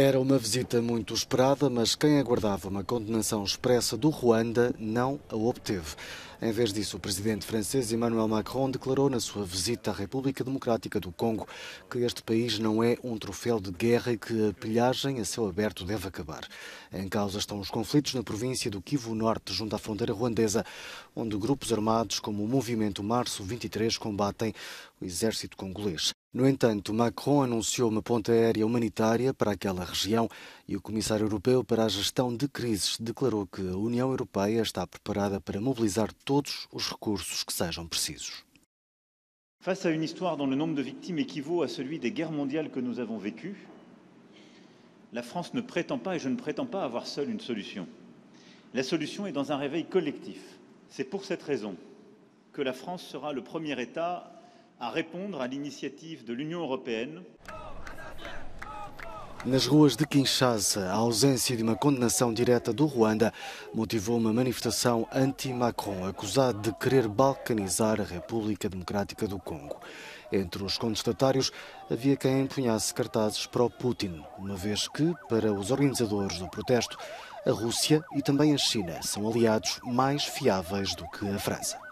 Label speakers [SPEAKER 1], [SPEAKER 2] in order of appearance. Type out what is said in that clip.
[SPEAKER 1] Era uma visita muito esperada, mas quem aguardava uma condenação expressa do Ruanda não a obteve. Em vez disso, o presidente francês Emmanuel Macron declarou na sua visita à República Democrática do Congo que este país não é um troféu de guerra e que a pilhagem a céu aberto deve acabar. Em causa estão os conflitos na província do Kivu Norte, junto à fronteira ruandesa, onde grupos armados como o Movimento Março 23 combatem o exército congolês. No entanto, Macron anunciou uma ponta aérea humanitária para aquela região e o Comissário Europeu para a Gestão de Crises declarou que a União Europeia está preparada para mobilizar que
[SPEAKER 2] Face à une histoire dont le nombre de victimes équivaut à celui des guerres mondiales que nous avons vécues, la France ne prétend pas et je ne prétends pas avoir seule une solution. La solution est dans un réveil collectif. C'est pour cette raison que la France sera le premier État à répondre à l'initiative de l'Union européenne.
[SPEAKER 1] Nas ruas de Kinshasa, a ausência de uma condenação direta do Ruanda motivou uma manifestação anti-Macron, acusado de querer balcanizar a República Democrática do Congo. Entre os contestatários havia quem empunhasse cartazes para o putin uma vez que, para os organizadores do protesto, a Rússia e também a China são aliados mais fiáveis do que a França.